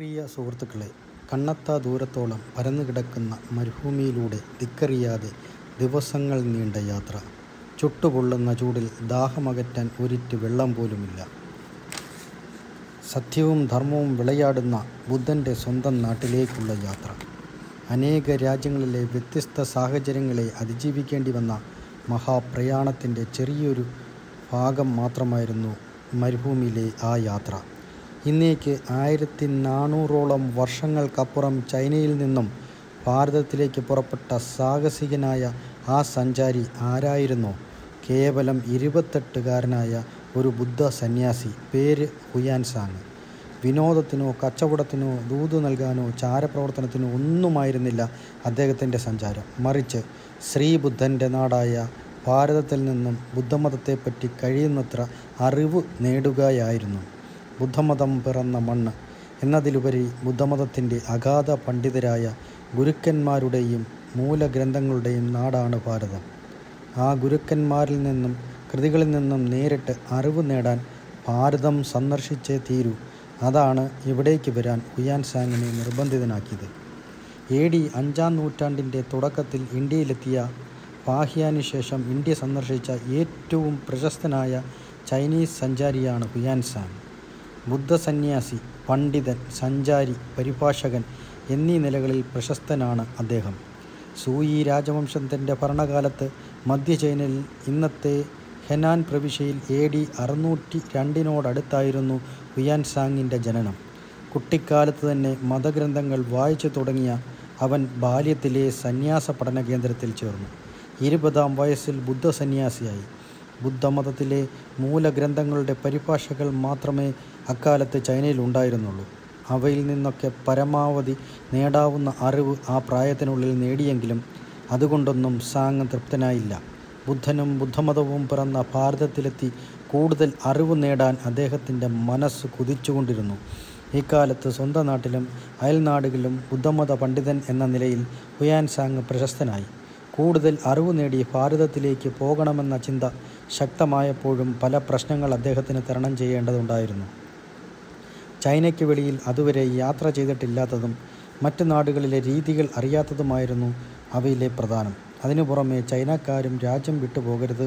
പ്രിയ സുഹൃത്തുക്കളെ കണ്ണത്താ ദൂരത്തോളം പരന്നു കിടക്കുന്ന മരുഭൂമിയിലൂടെ തിക്കറിയാതെ ദിവസങ്ങൾ നീണ്ട യാത്ര ചുട്ടുപൊള്ളുന്ന ചൂടിൽ ദാഹമകറ്റാൻ ഒരിറ്റ് വെള്ളം പോലുമില്ല സത്യവും ധർമ്മവും വിളയാടുന്ന ബുദ്ധൻ്റെ സ്വന്തം നാട്ടിലേക്കുള്ള യാത്ര അനേക രാജ്യങ്ങളിലെ വ്യത്യസ്ത സാഹചര്യങ്ങളെ അതിജീവിക്കേണ്ടി വന്ന മഹാപ്രയാണത്തിൻ്റെ ചെറിയൊരു ഭാഗം മാത്രമായിരുന്നു മരുഭൂമിയിലെ ആ യാത്ര ഇന്നേക്ക് ആയിരത്തി നാനൂറോളം വർഷങ്ങൾക്കപ്പുറം ചൈനയിൽ നിന്നും ഭാരതത്തിലേക്ക് പുറപ്പെട്ട സാഹസികനായ ആ സഞ്ചാരി ആരായിരുന്നു കേവലം ഇരുപത്തെട്ടുകാരനായ ഒരു ബുദ്ധ സന്യാസി പേര് ഹുയാൻസാങ് വിനോദത്തിനോ കച്ചവടത്തിനോ ദൂത് നൽകാനോ ചാരപ്രവർത്തനത്തിനോ ഒന്നുമായിരുന്നില്ല അദ്ദേഹത്തിൻ്റെ സഞ്ചാരം മറിച്ച് ശ്രീബുദ്ധൻ്റെ നാടായ ഭാരതത്തിൽ നിന്നും ബുദ്ധമതത്തെപ്പറ്റി കഴിയുന്നത്ര അറിവ് നേടുകയായിരുന്നു ബുദ്ധമതം പിറന്ന മണ്ണ് എന്നതിലുപരി ബുദ്ധമതത്തിൻ്റെ അഗാധ പണ്ഡിതരായ ഗുരുക്കന്മാരുടെയും മൂലഗ്രന്ഥങ്ങളുടെയും നാടാണ് ഭാരതം ആ ഗുരുക്കന്മാരിൽ നിന്നും കൃതികളിൽ നിന്നും നേരിട്ട് അറിവ് നേടാൻ ഭാരതം സന്ദർശിച്ചേ തീരൂ അതാണ് ഇവിടേക്ക് വരാൻ ഉയാൻ സാങ്ങിനെ നിർബന്ധിതനാക്കിയത് എ ഡി അഞ്ചാം നൂറ്റാണ്ടിൻ്റെ തുടക്കത്തിൽ ഇന്ത്യയിലെത്തിയ പാഹിയാന് ശേഷം ഇന്ത്യ സന്ദർശിച്ച ഏറ്റവും പ്രശസ്തനായ ചൈനീസ് സഞ്ചാരിയാണ് ഹുയാൻ സാങ് ബുദ്ധസന്യാസി പണ്ഡിതൻ സഞ്ചാരി പരിഭാഷകൻ എന്നീ നിലകളിൽ പ്രശസ്തനാണ് അദ്ദേഹം സൂയി രാജവംശത്തിൻ്റെ ഭരണകാലത്ത് മധ്യ ചൈനയിൽ ഇന്നത്തെ ഹെനാൻ പ്രവിശ്യയിൽ എ ഡി അറുന്നൂറ്റി രണ്ടിനോടടുത്തായിരുന്നു ഹുയാൻസാങ്ങിൻ്റെ ജനനം കുട്ടിക്കാലത്ത് തന്നെ മതഗ്രന്ഥങ്ങൾ വായിച്ചു തുടങ്ങിയ അവൻ ബാല്യത്തിലെ സന്യാസ പഠന കേന്ദ്രത്തിൽ ചേർന്നു ഇരുപതാം വയസ്സിൽ ബുദ്ധ സന്യാസിയായി ബുദ്ധമതത്തിലെ മൂലഗ്രന്ഥങ്ങളുടെ പരിഭാഷകൾ മാത്രമേ അക്കാലത്ത് ചൈനയിൽ ഉണ്ടായിരുന്നുള്ളൂ അവയിൽ നിന്നൊക്കെ പരമാവധി നേടാവുന്ന അറിവ് ആ പ്രായത്തിനുള്ളിൽ നേടിയെങ്കിലും അതുകൊണ്ടൊന്നും സാങ് തൃപ്തനായില്ല ബുദ്ധനും ബുദ്ധമതവും പിറന്ന ഭാരതത്തിലെത്തി കൂടുതൽ അറിവ് നേടാൻ അദ്ദേഹത്തിൻ്റെ മനസ്സ് കുതിച്ചുകൊണ്ടിരുന്നു ഇക്കാലത്ത് സ്വന്തം നാട്ടിലും അയൽനാടുകളിലും ബുദ്ധമത പണ്ഡിതൻ എന്ന നിലയിൽ ഹുയാൻ സാങ് പ്രശസ്തനായി കൂടുതൽ അറിവ് നേടി ഭാരതത്തിലേക്ക് പോകണമെന്ന ചിന്ത ശക്തമായപ്പോഴും പല പ്രശ്നങ്ങൾ അദ്ദേഹത്തിന് തരണം ചെയ്യേണ്ടതുണ്ടായിരുന്നു ചൈനയ്ക്ക് വെളിയിൽ അതുവരെ യാത്ര ചെയ്തിട്ടില്ലാത്തതും മറ്റു നാടുകളിലെ രീതികൾ അറിയാത്തതുമായിരുന്നു അവയിലെ പ്രധാനം അതിനു പുറമെ ചൈനക്കാരും രാജ്യം വിട്ടുപോകരുത്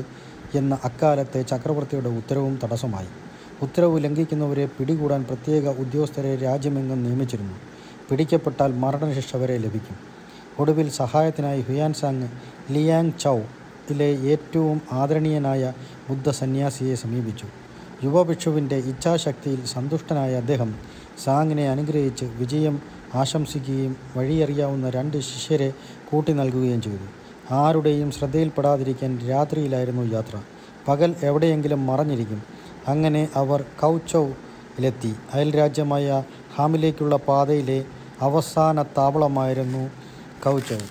എന്ന അക്കാലത്തെ ചക്രവർത്തിയുടെ ഉത്തരവും തടസ്സമായി ഉത്തരവ് ലംഘിക്കുന്നവരെ പിടികൂടാൻ പ്രത്യേക ഉദ്യോഗസ്ഥരെ രാജ്യമെങ്ങും നിയമിച്ചിരുന്നു പിടിക്കപ്പെട്ടാൽ മരണശിക്ഷ വരെ ലഭിക്കും ഒടുവിൽ സഹായത്തിനായി ഹുയാൻസാങ് ലിയാങ് ചൗ യിലെ ഏറ്റവും ആദരണീയനായ ബുദ്ധ സന്യാസിയെ സമീപിച്ചു യുവഭിക്ഷുവിൻ്റെ ഇച്ഛാശക്തിയിൽ സന്തുഷ്ടനായ അദ്ദേഹം സാങ്ങിനെ അനുഗ്രഹിച്ച് വിജയം ആശംസിക്കുകയും വഴിയറിയാവുന്ന രണ്ട് ശിഷ്യരെ കൂട്ടി നൽകുകയും ചെയ്തു ആരുടെയും ശ്രദ്ധയിൽപ്പെടാതിരിക്കാൻ രാത്രിയിലായിരുന്നു യാത്ര പകൽ എവിടെയെങ്കിലും മറഞ്ഞിരിക്കും അങ്ങനെ അവർ കൗച്ചൗയിലെത്തി അയൽരാജ്യമായ ഹാമിലേക്കുള്ള പാതയിലെ അവസാന താവളമായിരുന്നു കൗചങ്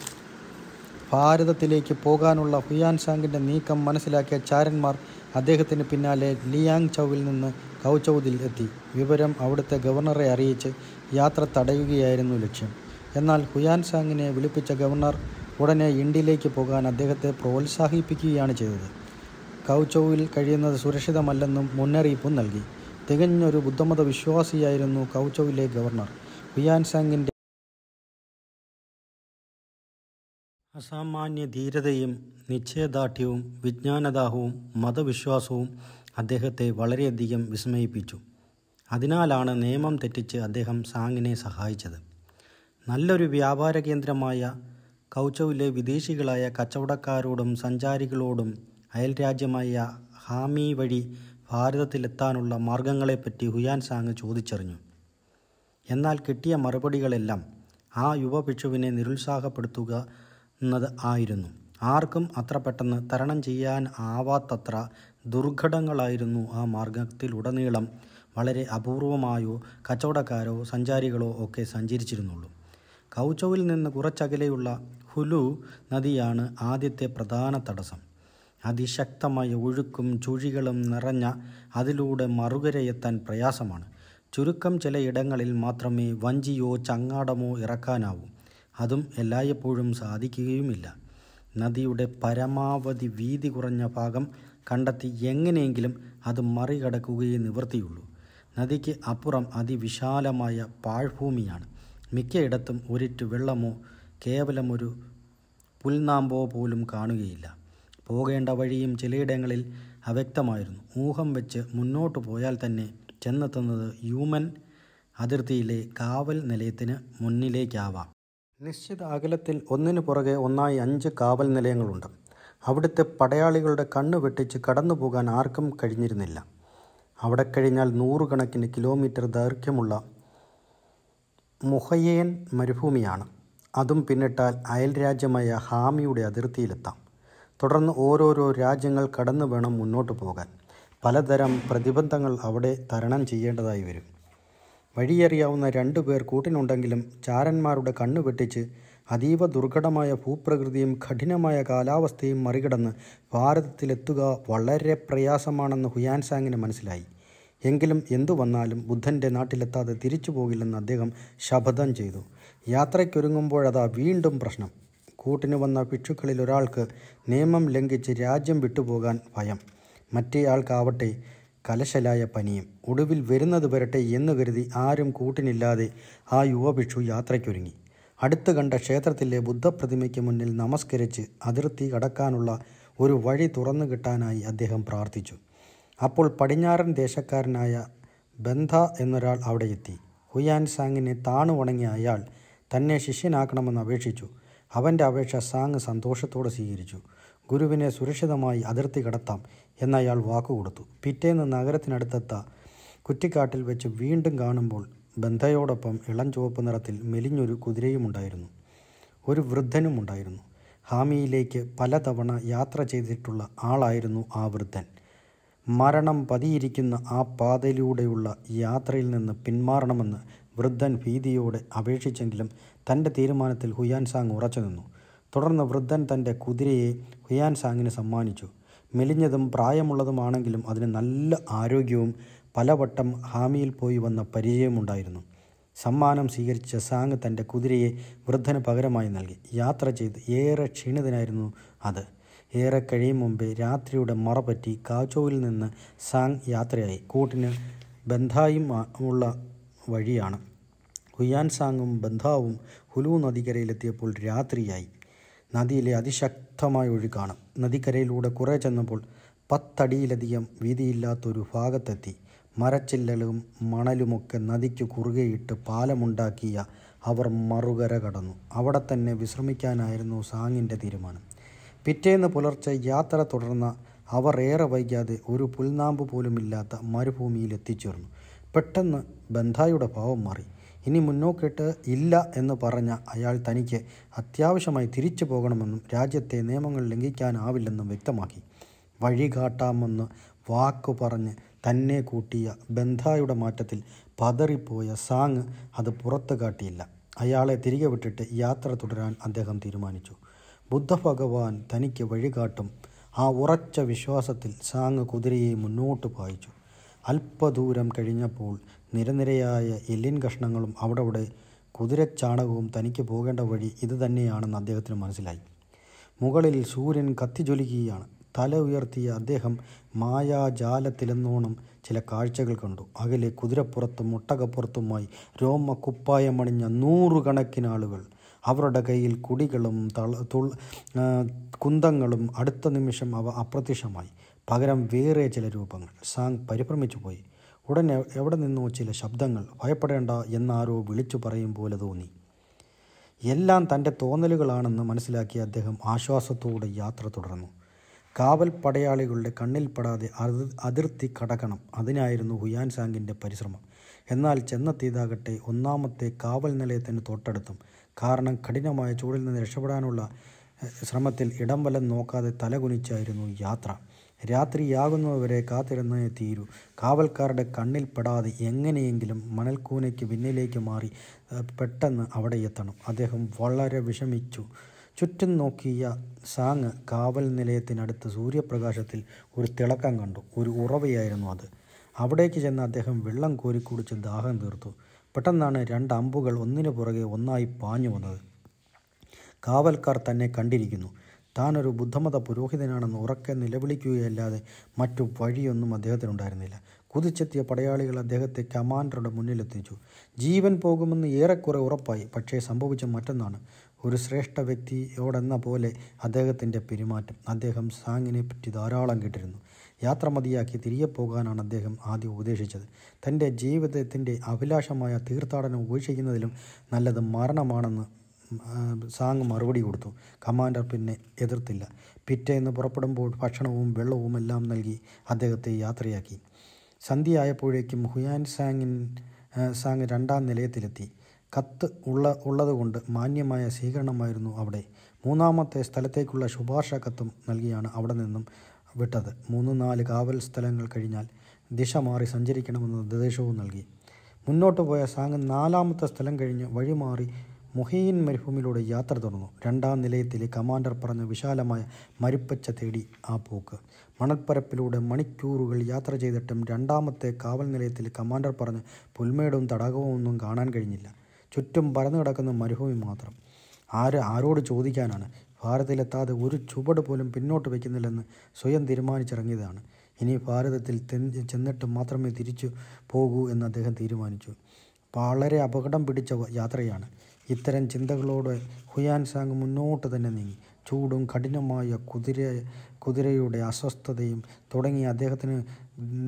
ഭാരതത്തിലേക്ക് പോകാനുള്ള ഹുയാൻഷാങ്കിൻ്റെ നീക്കം മനസ്സിലാക്കിയ ചാരന്മാർ അദ്ദേഹത്തിന് പിന്നാലെ ലിയാങ് ചൗവിൽ നിന്ന് കൗചൗദിൽ എത്തി വിവരം അവിടുത്തെ ഗവർണറെ അറിയിച്ച് യാത്ര തടയുകയായിരുന്നു ലക്ഷ്യം എന്നാൽ ഹുയാൻഷാങ്ങിനെ വിളിപ്പിച്ച ഗവർണർ ഉടനെ ഇന്ത്യയിലേക്ക് പോകാൻ അദ്ദേഹത്തെ പ്രോത്സാഹിപ്പിക്കുകയാണ് ചെയ്തത് കൗചൗവിൽ കഴിയുന്നത് സുരക്ഷിതമല്ലെന്നും മുന്നറിയിപ്പും നൽകി തികഞ്ഞൊരു ബുദ്ധമത വിശ്വാസിയായിരുന്നു കൗചൗവിലെ ഗവർണർ ഹുയാൻസാങ്ങിൻ്റെ അസാമാന്യ ധീരതയും നിശ്ചയദാർഢ്യവും വിജ്ഞാനദാഹവും മതവിശ്വാസവും അദ്ദേഹത്തെ വളരെയധികം വിസ്മയിപ്പിച്ചു അതിനാലാണ് നിയമം തെറ്റിച്ച് അദ്ദേഹം സാങ്ങിനെ സഹായിച്ചത് നല്ലൊരു വ്യാപാര കേന്ദ്രമായ കൗച്ചവിലെ വിദേശികളായ കച്ചവടക്കാരോടും സഞ്ചാരികളോടും അയൽരാജ്യമായ ഹാമി വഴി ഭാരതത്തിലെത്താനുള്ള മാർഗങ്ങളെപ്പറ്റി ഹുയാൻ സാങ് ചോദിച്ചറിഞ്ഞു എന്നാൽ കിട്ടിയ മറുപടികളെല്ലാം ആ യുവഭിക്ഷുവിനെ നിരുത്സാഹപ്പെടുത്തുക എന്നത് ആയിരുന്നു ആർക്കും അത്ര പെട്ടെന്ന് തരണം ചെയ്യാൻ ആവാത്തത്ര ദുർഘടങ്ങളായിരുന്നു ആ മാർഗത്തിലുടനീളം വളരെ അപൂർവമായോ കച്ചവടക്കാരോ സഞ്ചാരികളോ ഒക്കെ സഞ്ചരിച്ചിരുന്നുള്ളൂ കൗച്ചോവിൽ നിന്ന് കുറച്ചകലെയുള്ള ഹുലു നദിയാണ് ആദ്യത്തെ പ്രധാന തടസ്സം അതിശക്തമായ ഒഴുക്കും ചുഴികളും നിറഞ്ഞ അതിലൂടെ മറുകരയെത്താൻ പ്രയാസമാണ് ചുരുക്കം ചിലയിടങ്ങളിൽ മാത്രമേ വഞ്ചിയോ ചങ്ങാടമോ ഇറക്കാനാവൂ അതും എല്ലായ്പ്പോഴും സാധിക്കുകയുമില്ല നദിയുടെ പരമാവധി വീതി കുറഞ്ഞ ഭാഗം കണ്ടെത്തി എങ്ങനെയെങ്കിലും അത് മറികടക്കുകയേ നിവർത്തിയുള്ളൂ നദിക്ക് അപ്പുറം അതിവിശാലമായ പാഴ്ഭൂമിയാണ് മിക്കയിടത്തും ഒരിറ്റു വെള്ളമോ കേവലം ഒരു പുൽനാമ്പോ പോലും കാണുകയില്ല പോകേണ്ട വഴിയും ചിലയിടങ്ങളിൽ അവ്യക്തമായിരുന്നു ഊഹം വെച്ച് മുന്നോട്ടു പോയാൽ തന്നെ ചെന്നെത്തുന്നത് ഹ്യൂമൻ അതിർത്തിയിലെ കാവൽ നിലയത്തിന് മുന്നിലേക്കാവാം നിശ്ചിത അകലത്തിൽ ഒന്നിനു പുറകെ ഒന്നായി അഞ്ച് കാവൽ നിലയങ്ങളുണ്ട് അവിടുത്തെ പടയാളികളുടെ കണ്ണു വെട്ടിച്ച് കടന്നു പോകാൻ ആർക്കും കഴിഞ്ഞിരുന്നില്ല അവിടെ കഴിഞ്ഞാൽ നൂറുകണക്കിന് കിലോമീറ്റർ ദൈർഘ്യമുള്ള മുഹയേൻ മരുഭൂമിയാണ് അതും പിന്നിട്ടാൽ അയൽരാജ്യമായ ഹാമിയുടെ അതിർത്തിയിലെത്താം തുടർന്ന് ഓരോരോ രാജ്യങ്ങൾ കടന്നു വേണം മുന്നോട്ട് പോകാൻ പലതരം പ്രതിബന്ധങ്ങൾ അവിടെ തരണം ചെയ്യേണ്ടതായി വരും വഴിയറിയാവുന്ന രണ്ടു പേർ കൂട്ടിനുണ്ടെങ്കിലും ചാരന്മാരുടെ കണ്ണു വെട്ടിച്ച് അതീവ ദുർഘടമായ ഭൂപ്രകൃതിയും കഠിനമായ കാലാവസ്ഥയും മറികടന്ന് ഭാരതത്തിലെത്തുക വളരെ പ്രയാസമാണെന്ന് ഹുയാൻസാങ്ങിന് മനസ്സിലായി എങ്കിലും എന്തു വന്നാലും ബുദ്ധൻ്റെ നാട്ടിലെത്താതെ തിരിച്ചു പോകില്ലെന്ന് അദ്ദേഹം ശപഥം ചെയ്തു യാത്രയ്ക്കൊരുങ്ങുമ്പോഴതാ വീണ്ടും പ്രശ്നം കൂട്ടിന് വന്ന ഭിക്ഷുക്കളിൽ ഒരാൾക്ക് നിയമം ലംഘിച്ച് രാജ്യം വിട്ടുപോകാൻ ഭയം ആൾക്കാവട്ടെ കലശലായ പനിയും ഒടുവിൽ വരുന്നത് വരട്ടെ എന്ന് കരുതി ആരും കൂട്ടിനില്ലാതെ ആ യുവഭിക്ഷു യാത്രയ്ക്കൊരുങ്ങി അടുത്ത് കണ്ട ക്ഷേത്രത്തിലെ ബുദ്ധപ്രതിമയ്ക്ക് മുന്നിൽ നമസ്കരിച്ച് അതിർത്തി കടക്കാനുള്ള ഒരു വഴി തുറന്നു കിട്ടാനായി അദ്ദേഹം പ്രാർത്ഥിച്ചു അപ്പോൾ പടിഞ്ഞാറൻ ദേശക്കാരനായ ബന്ധ എന്നൊരാൾ അവിടെ എത്തി ഹുയാൻ സാങ്ങിനെ താണു വണങ്ങിയ അയാൾ തന്നെ ശിഷ്യനാക്കണമെന്ന് അപേക്ഷിച്ചു അവൻ്റെ അപേക്ഷ സാങ് സന്തോഷത്തോടെ സ്വീകരിച്ചു ഗുരുവിനെ സുരക്ഷിതമായി അതിർത്തി കടത്താം എന്നയാൾ വാക്കുകൊടുത്തു പിറ്റേന്ന് നഗരത്തിനടുത്തെത്ത കുറ്റിക്കാട്ടിൽ വെച്ച് വീണ്ടും കാണുമ്പോൾ ബന്ധയോടൊപ്പം ഇളം ചുവപ്പ് നിറത്തിൽ മെലിഞ്ഞൊരു കുതിരയുമുണ്ടായിരുന്നു ഒരു വൃദ്ധനും ഉണ്ടായിരുന്നു ഹാമിയിലേക്ക് പലതവണ യാത്ര ചെയ്തിട്ടുള്ള ആളായിരുന്നു ആ വൃദ്ധൻ മരണം പതിയിരിക്കുന്ന ആ പാതയിലൂടെയുള്ള യാത്രയിൽ നിന്ന് പിന്മാറണമെന്ന് വൃദ്ധൻ ഭീതിയോടെ അപേക്ഷിച്ചെങ്കിലും തൻ്റെ തീരുമാനത്തിൽ ഹുയാൻ സാങ് ഉറച്ചു നിന്നു തുടർന്ന് വൃദ്ധൻ തൻ്റെ കുതിരയെ ഹുയാൻ സാങ്ങിന് സമ്മാനിച്ചു മെലിഞ്ഞതും പ്രായമുള്ളതുമാണെങ്കിലും അതിന് നല്ല ആരോഗ്യവും പലവട്ടം ഹാമിയിൽ പോയി വന്ന പരിചയമുണ്ടായിരുന്നു സമ്മാനം സ്വീകരിച്ച സാങ് തൻ്റെ കുതിരയെ വൃദ്ധന് പകരമായി നൽകി യാത്ര ചെയ്ത് ഏറെ ക്ഷീണിതനായിരുന്നു അത് ഏറെ കഴിയും മുമ്പേ രാത്രിയുടെ മറപറ്റി കാച്ചോവിൽ നിന്ന് സാങ് യാത്രയായി കൂട്ടിന് ബന്ധായും ഉള്ള വഴിയാണ് ഹുയാൻ സാങ്ങും ബന്ധാവും ഹുലു നദിക്കരയിലെത്തിയപ്പോൾ രാത്രിയായി നദിയിലെ അതിശക്തമായ ഒഴുക്കാണ് നദിക്കരയിലൂടെ കുറേ ചെന്നപ്പോൾ പത്തടിയിലധികം വീതിയില്ലാത്തൊരു ഭാഗത്തെത്തി മരച്ചില്ലകളും മണലുമൊക്കെ നദിക്ക് കുറുകെയിട്ട് പാലമുണ്ടാക്കിയ അവർ മറുകര കടന്നു അവിടെ തന്നെ വിശ്രമിക്കാനായിരുന്നു സാങ്ങിൻ്റെ തീരുമാനം പിറ്റേന്ന് പുലർച്ചെ യാത്ര തുടർന്ന അവർ ഏറെ വൈകാതെ ഒരു പുൽനാമ്പ് പോലുമില്ലാത്ത മരുഭൂമിയിൽ എത്തിച്ചേർന്നു പെട്ടെന്ന് ബന്ധായുടെ ഭാവം മാറി ഇനി മുന്നോക്കിട്ട് ഇല്ല എന്ന് പറഞ്ഞ അയാൾ തനിക്ക് അത്യാവശ്യമായി തിരിച്ചു പോകണമെന്നും രാജ്യത്തെ നിയമങ്ങൾ ലംഘിക്കാനാവില്ലെന്നും വ്യക്തമാക്കി കാട്ടാമെന്ന് വാക്കു പറഞ്ഞ് തന്നെ കൂട്ടിയ ബന്ധായുടെ മാറ്റത്തിൽ പതറിപ്പോയ സാങ് അത് പുറത്തു കാട്ടിയില്ല അയാളെ തിരികെ വിട്ടിട്ട് യാത്ര തുടരാൻ അദ്ദേഹം തീരുമാനിച്ചു ബുദ്ധ ഭഗവാൻ തനിക്ക് വഴികാട്ടും ആ ഉറച്ച വിശ്വാസത്തിൽ സാങ് കുതിരയെ മുന്നോട്ട് പായിച്ചു അല്പദൂരം കഴിഞ്ഞപ്പോൾ നിരനിരയായ എല്ലിൻ കഷ്ണങ്ങളും അവിടെ കുതിരച്ചാണകവും തനിക്ക് പോകേണ്ട വഴി ഇതുതന്നെയാണെന്ന് അദ്ദേഹത്തിന് മനസ്സിലായി മുകളിൽ സൂര്യൻ കത്തിജ്വലിക്കുകയാണ് തല ഉയർത്തിയ അദ്ദേഹം മായാജാലത്തിലെന്നോണം ചില കാഴ്ചകൾ കണ്ടു അകലെ കുതിരപ്പുറത്തും മുട്ടകപ്പുറത്തുമായി രോമ കുപ്പായമണിഞ്ഞ നൂറുകണക്കിന് ആളുകൾ അവരുടെ കയ്യിൽ കുടികളും തള കുന്തങ്ങളും അടുത്ത നിമിഷം അവ അപ്രത്യക്ഷമായി പകരം വേറെ ചില രൂപങ്ങൾ സാങ് പരിഭ്രമിച്ചു പോയി ഉടനെ എവിടെ നിന്നോ ചില ശബ്ദങ്ങൾ ഭയപ്പെടേണ്ട എന്നാരോ വിളിച്ചു പറയും പോലെ തോന്നി എല്ലാം തൻ്റെ തോന്നലുകളാണെന്ന് മനസ്സിലാക്കി അദ്ദേഹം ആശ്വാസത്തോടെ യാത്ര തുടർന്നു കാവൽ പടയാളികളുടെ കണ്ണിൽപ്പെടാതെ അതിർത്തി കടക്കണം അതിനായിരുന്നു ഹുയാൻ സാങ്കിൻ്റെ പരിശ്രമം എന്നാൽ ചെന്നെത്തിയതാകട്ടെ ഒന്നാമത്തെ കാവൽ നിലയത്തിന് തൊട്ടടുത്തും കാരണം കഠിനമായ ചൂടിൽ നിന്ന് രക്ഷപ്പെടാനുള്ള ശ്രമത്തിൽ ഇടം വലം നോക്കാതെ തലകുനിച്ചായിരുന്നു യാത്ര രാത്രിയാകുന്നതുവരെ കാത്തിരുന്നേ തീരൂ കാവൽക്കാരുടെ കണ്ണിൽപ്പെടാതെ എങ്ങനെയെങ്കിലും മണൽക്കൂനയ്ക്ക് പിന്നിലേക്ക് മാറി പെട്ടെന്ന് അവിടെ എത്തണം അദ്ദേഹം വളരെ വിഷമിച്ചു ചുറ്റും നോക്കിയ സാങ് കാവൽ നിലയത്തിനടുത്ത് സൂര്യപ്രകാശത്തിൽ ഒരു തിളക്കം കണ്ടു ഒരു ഉറവയായിരുന്നു അത് അവിടേക്ക് ചെന്ന് അദ്ദേഹം വെള്ളം കോരി കുടിച്ച് ദാഹം തീർത്തു പെട്ടെന്നാണ് രണ്ട് അമ്പുകൾ ഒന്നിനു പുറകെ ഒന്നായി പാഞ്ഞു വന്നത് കാവൽക്കാർ തന്നെ കണ്ടിരിക്കുന്നു താനൊരു ബുദ്ധമത പുരോഹിതനാണെന്ന് ഉറക്കെ നിലവിളിക്കുകയല്ലാതെ മറ്റു വഴിയൊന്നും അദ്ദേഹത്തിനുണ്ടായിരുന്നില്ല കുതിച്ചെത്തിയ പടയാളികൾ അദ്ദേഹത്തെ കമാൻഡറുടെ മുന്നിലെത്തിച്ചു ജീവൻ പോകുമെന്ന് ഏറെക്കുറെ ഉറപ്പായി പക്ഷേ സംഭവിച്ച മറ്റൊന്നാണ് ഒരു ശ്രേഷ്ഠ വ്യക്തിയോടെന്ന പോലെ അദ്ദേഹത്തിൻ്റെ പെരുമാറ്റം അദ്ദേഹം സാങ്ങിനെ പറ്റി ധാരാളം കേട്ടിരുന്നു യാത്ര മതിയാക്കി തിരികെ പോകാനാണ് അദ്ദേഹം ആദ്യം ഉപദേശിച്ചത് തൻ്റെ ജീവിതത്തിൻ്റെ അഭിലാഷമായ തീർത്ഥാടനം ഉപേക്ഷിക്കുന്നതിലും നല്ലത് മരണമാണെന്ന് സാങ് മറുപടി കൊടുത്തു കമാൻഡർ പിന്നെ എതിർത്തില്ല പിറ്റേന്ന് പുറപ്പെടുമ്പോൾ ഭക്ഷണവും വെള്ളവും എല്ലാം നൽകി അദ്ദേഹത്തെ യാത്രയാക്കി സന്ധ്യയായപ്പോഴേക്കും ഹുയാൻ സാങ്ങിൻ സാങ് രണ്ടാം നിലയത്തിലെത്തി കത്ത് ഉള്ള ഉള്ളതുകൊണ്ട് മാന്യമായ സ്വീകരണമായിരുന്നു അവിടെ മൂന്നാമത്തെ സ്ഥലത്തേക്കുള്ള ശുപാർശ കത്തും നൽകിയാണ് അവിടെ നിന്നും വിട്ടത് മൂന്ന് നാല് കാവൽ സ്ഥലങ്ങൾ കഴിഞ്ഞാൽ ദിശ മാറി സഞ്ചരിക്കണമെന്ന നിർദ്ദേശവും നൽകി മുന്നോട്ട് പോയ സാങ് നാലാമത്തെ സ്ഥലം കഴിഞ്ഞ് വഴിമാറി മുഹീൻ മരുഭൂമിയിലൂടെ യാത്ര തുടർന്നു രണ്ടാം നിലയത്തിലെ കമാൻഡർ പറഞ്ഞ വിശാലമായ മരുപ്പച്ച തേടി ആ പോക്ക് മണൽപ്പരപ്പിലൂടെ മണിക്കൂറുകൾ യാത്ര ചെയ്തിട്ടും രണ്ടാമത്തെ കാവൽ നിലയത്തിൽ കമാൻഡർ പറഞ്ഞ് പുൽമേടും തടാകവും ഒന്നും കാണാൻ കഴിഞ്ഞില്ല ചുറ്റും പരന്നു കിടക്കുന്ന മരുഭൂമി മാത്രം ആര് ആരോട് ചോദിക്കാനാണ് ഭാരതത്തിലെത്താതെ ഒരു ചുവട് പോലും പിന്നോട്ട് വയ്ക്കുന്നില്ലെന്ന് സ്വയം തീരുമാനിച്ചിറങ്ങിയതാണ് ഇനി ഭാരതത്തിൽ ചെന്നിട്ട് മാത്രമേ തിരിച്ചു പോകൂ എന്ന് അദ്ദേഹം തീരുമാനിച്ചു വളരെ അപകടം പിടിച്ച യാത്രയാണ് ഇത്തരം ചിന്തകളോടെ ഹുയാൻ സാങ് മുന്നോട്ട് തന്നെ നീങ്ങി ചൂടും കഠിനമായ കുതിര കുതിരയുടെ അസ്വസ്ഥതയും തുടങ്ങി അദ്ദേഹത്തിന്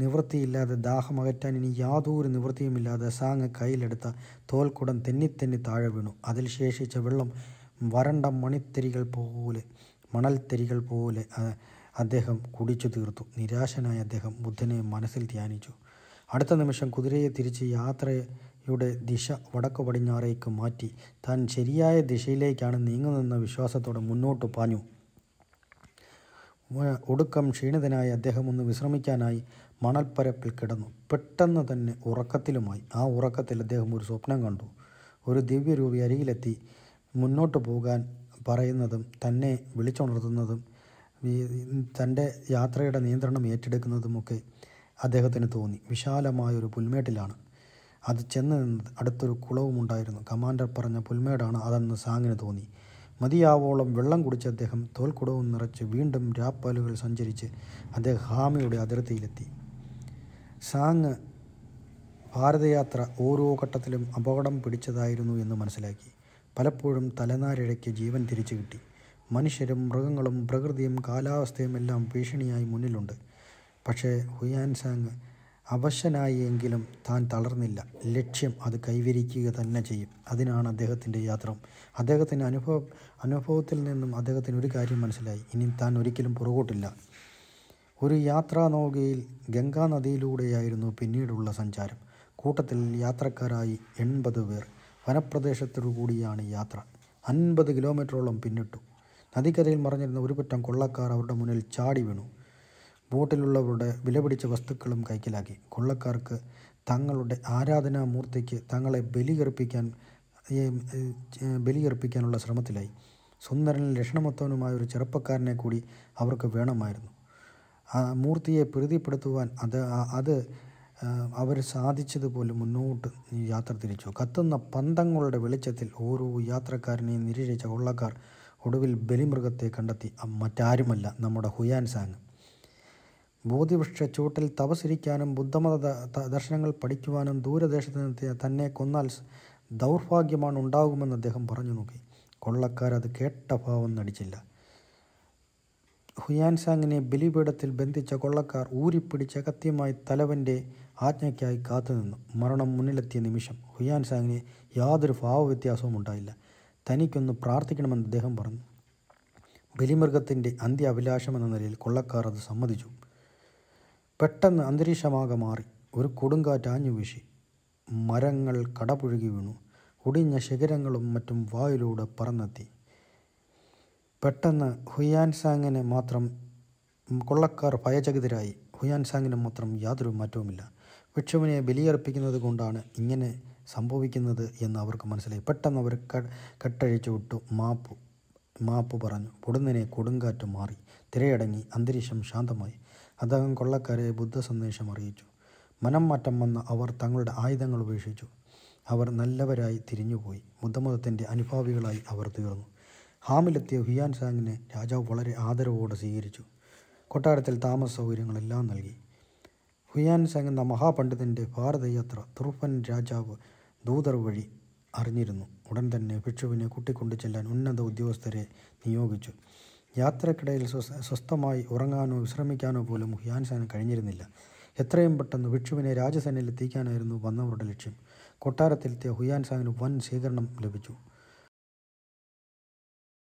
നിവൃത്തിയില്ലാതെ ദാഹം അകറ്റാൻ ഇനി യാതൊരു നിവൃത്തിയുമില്ലാതെ സാങ് കയ്യിലെടുത്ത തോൽക്കുടം തെന്നിത്തെന്നി താഴെ വീണു അതിൽ ശേഷിച്ച വെള്ളം വരണ്ട മണിത്തെരികൾ പോലെ മണൽത്തെരികൾ പോലെ അദ്ദേഹം കുടിച്ചു തീർത്തു നിരാശനായ അദ്ദേഹം ബുദ്ധനെ മനസ്സിൽ ധ്യാനിച്ചു അടുത്ത നിമിഷം കുതിരയെ തിരിച്ച് യാത്ര യുടെ ദിശ വടക്കു പടിഞ്ഞാറേക്ക് മാറ്റി താൻ ശരിയായ ദിശയിലേക്കാണ് നീങ്ങുന്നതെന്ന വിശ്വാസത്തോടെ മുന്നോട്ട് പാഞ്ഞു ഒടുക്കം ക്ഷീണിതനായി അദ്ദേഹം ഒന്ന് വിശ്രമിക്കാനായി മണൽപ്പരപ്പിൽ കിടന്നു പെട്ടെന്ന് തന്നെ ഉറക്കത്തിലുമായി ആ ഉറക്കത്തിൽ അദ്ദേഹം ഒരു സ്വപ്നം കണ്ടു ഒരു ദിവ്യരൂപി അരികിലെത്തി മുന്നോട്ട് പോകാൻ പറയുന്നതും തന്നെ വിളിച്ചുണർത്തുന്നതും തൻ്റെ യാത്രയുടെ നിയന്ത്രണം ഏറ്റെടുക്കുന്നതുമൊക്കെ അദ്ദേഹത്തിന് തോന്നി വിശാലമായൊരു പുൽമേട്ടിലാണ് അത് ചെന്ന് നിന്നത് അടുത്തൊരു കുളവുമുണ്ടായിരുന്നു കമാൻഡർ പറഞ്ഞ പുൽമേടാണ് അതെന്ന് സാങ്ങിന് തോന്നി മതിയാവോളം വെള്ളം കുടിച്ച അദ്ദേഹം തോൽക്കുടവും നിറച്ച് വീണ്ടും രാപ്പാലുകൾ സഞ്ചരിച്ച് അദ്ദേഹം ഹാമിയുടെ അതിർത്തിയിലെത്തി സാങ് ഭാരതയാത്ര ഓരോ ഘട്ടത്തിലും അപകടം പിടിച്ചതായിരുന്നു എന്ന് മനസ്സിലാക്കി പലപ്പോഴും തലനാരിഴയ്ക്ക് ജീവൻ തിരിച്ചു കിട്ടി മനുഷ്യരും മൃഗങ്ങളും പ്രകൃതിയും കാലാവസ്ഥയും എല്ലാം ഭീഷണിയായി മുന്നിലുണ്ട് പക്ഷേ ഹുയാൻ സാങ് അവശനായെങ്കിലും താൻ തളർന്നില്ല ലക്ഷ്യം അത് കൈവരിക്കുക തന്നെ ചെയ്യും അതിനാണ് അദ്ദേഹത്തിൻ്റെ യാത്ര അദ്ദേഹത്തിൻ്റെ അനുഭവ അനുഭവത്തിൽ നിന്നും അദ്ദേഹത്തിന് ഒരു കാര്യം മനസ്സിലായി ഇനി താൻ ഒരിക്കലും പുറകോട്ടില്ല ഒരു യാത്രാ നോകയിൽ ഗംഗാ നദിയിലൂടെയായിരുന്നു പിന്നീടുള്ള സഞ്ചാരം കൂട്ടത്തിൽ യാത്രക്കാരായി എൺപത് പേർ വനപ്രദേശത്തോടു കൂടിയാണ് യാത്ര അൻപത് കിലോമീറ്ററോളം പിന്നിട്ടു നദിക്കരയിൽ മറഞ്ഞിരുന്ന ഒരു പറ്റം കൊള്ളക്കാർ അവരുടെ മുന്നിൽ ചാടി വീണു ബോട്ടിലുള്ളവരുടെ വിലപിടിച്ച വസ്തുക്കളും കൈക്കലാക്കി കൊള്ളക്കാർക്ക് തങ്ങളുടെ ആരാധനാമൂർത്തിക്ക് തങ്ങളെ ബലികർപ്പിക്കാൻ ബലികർപ്പിക്കാനുള്ള ശ്രമത്തിലായി സുന്ദരനും ലക്ഷണമൊത്തവനുമായ ഒരു ചെറുപ്പക്കാരനെ കൂടി അവർക്ക് വേണമായിരുന്നു ആ മൂർത്തിയെ പ്രീതിപ്പെടുത്തുവാൻ അത് അത് അവർ സാധിച്ചതുപോലെ മുന്നോട്ട് യാത്ര തിരിച്ചു കത്തുന്ന പന്തങ്ങളുടെ വെളിച്ചത്തിൽ ഓരോ യാത്രക്കാരനെയും നിരീക്ഷിച്ച കൊള്ളക്കാർ ഒടുവിൽ ബലിമൃഗത്തെ കണ്ടെത്തി മറ്റാരുമല്ല നമ്മുടെ ഹുയാൻ സാങ് ബോധിവൃക്ഷ ചൂട്ടിൽ തപസിരിക്കാനും ബുദ്ധമത ദർശനങ്ങൾ പഠിക്കുവാനും ദൂരദേശത്ത് തന്നെ കൊന്നാൽ ദൗർഭാഗ്യമാണ് ഉണ്ടാകുമെന്ന് അദ്ദേഹം പറഞ്ഞു നോക്കി കൊള്ളക്കാരത് കേട്ട ഭാവം നടിച്ചില്ല ഹുയാൻസാങ്ങിനെ ബലിപീഠത്തിൽ ബന്ധിച്ച കൊള്ളക്കാർ ഊരിപ്പിടിച്ച് അകത്യമായി തലവൻ്റെ ആജ്ഞയ്ക്കായി കാത്തുനിന്നു മരണം മുന്നിലെത്തിയ നിമിഷം ഹുയാൻസാങ്ങിന് യാതൊരു ഭാവവ്യത്യാസവും ഉണ്ടായില്ല തനിക്കൊന്ന് പ്രാർത്ഥിക്കണമെന്ന് അദ്ദേഹം പറഞ്ഞു ബലിമൃഗത്തിൻ്റെ അന്ത്യ അഭിലാഷമെന്ന നിലയിൽ കൊള്ളക്കാർ അത് സമ്മതിച്ചു പെട്ടെന്ന് അന്തരീക്ഷമാകെ മാറി ഒരു കൊടുങ്കാറ്റ് ആഞ്ഞു വീശി മരങ്ങൾ കടപുഴുകി വീണു ഒടിഞ്ഞ ശിഖരങ്ങളും മറ്റും വായിലൂടെ പറന്നെത്തി പെട്ടെന്ന് ഹുയാൻസാങ്ങിന് മാത്രം കൊള്ളക്കാർ ഭയചകിതരായി ഹുയാൻസാങ്ങിന് മാത്രം യാതൊരു മാറ്റവുമില്ല ഭിക്ഷുവിനെ ബലിയർപ്പിക്കുന്നത് കൊണ്ടാണ് ഇങ്ങനെ സംഭവിക്കുന്നത് എന്ന് അവർക്ക് മനസ്സിലായി പെട്ടെന്ന് അവർ കെട്ടഴിച്ചു വിട്ടു മാപ്പ് മാപ്പ് പറഞ്ഞു പൊടുന്നിനെ കൊടുങ്കാറ്റ് മാറി തിരയടങ്ങി അന്തരീക്ഷം ശാന്തമായി അദ്ദേഹം കൊള്ളക്കാരെ ബുദ്ധ സന്ദേശം അറിയിച്ചു മനം മാറ്റം വന്ന അവർ തങ്ങളുടെ ആയുധങ്ങൾ ഉപേക്ഷിച്ചു അവർ നല്ലവരായി തിരിഞ്ഞുപോയി ബുദ്ധമതത്തിൻ്റെ അനുഭാവികളായി അവർ തീർന്നു ഹാമിലെത്തിയ ഹിയാൻ സാങ്ങിനെ രാജാവ് വളരെ ആദരവോടെ സ്വീകരിച്ചു കൊട്ടാരത്തിൽ താമസ സൗകര്യങ്ങളെല്ലാം നൽകി ഹുയാൻ സാങ് എന്ന മഹാപണ്ഡിതൻ്റെ ഭാരതയാത്ര തുർഫൻ രാജാവ് ദൂതർ വഴി അറിഞ്ഞിരുന്നു ഉടൻ തന്നെ ഭിക്ഷുവിനെ കൂട്ടിക്കൊണ്ടു ചെല്ലാൻ ഉന്നത ഉദ്യോഗസ്ഥരെ നിയോഗിച്ചു യാത്രക്കിടയിൽ സ്വസ്ഥമായി ഉറങ്ങാനോ വിശ്രമിക്കാനോ പോലും ഹിയാൻസാന് കഴിഞ്ഞിരുന്നില്ല എത്രയും പെട്ടെന്ന് ഭിക്ഷുവിനെ രാജസേനയിൽ എത്തിക്കാനായിരുന്നു വന്നവരുടെ ലക്ഷ്യം കൊട്ടാരത്തിലെത്തിയ ഹുയാൻസാങ്ങിന് വൻ സ്വീകരണം ലഭിച്ചു